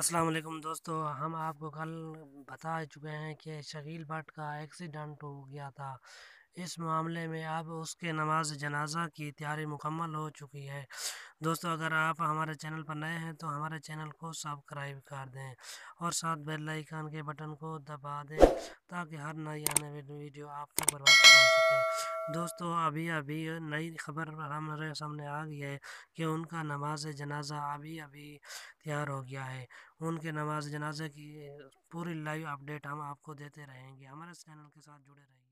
अस्सलाम वालेकुम दोस्तों हम आपको कल बता चुके हैं कि शकील भट्ट का एक्सीडेंट हो गया था इस मामले में अब उसके नमाज जनाजा की तैयारी मुकम्मल हो चुकी है दोस्तों अगर आप हमारे चैनल पर नए हैं तो हमारे चैनल को सब्सक्राइब कर दें और साथ बेल आइकन के बटन को दबा दें ताकि हर नई आने वाली वीडियो आप तक बर्बाद दोस्तों अभी अभी नई खबर हमारे सामने आ गई है कि उनका नमाज जनाजा अभी अभी तैयार हो गया है उनके नमाज जनाजे की पूरी लाइव अपडेट हम आपको देते रहेंगे हमारे चैनल के साथ जुड़े रहेंगे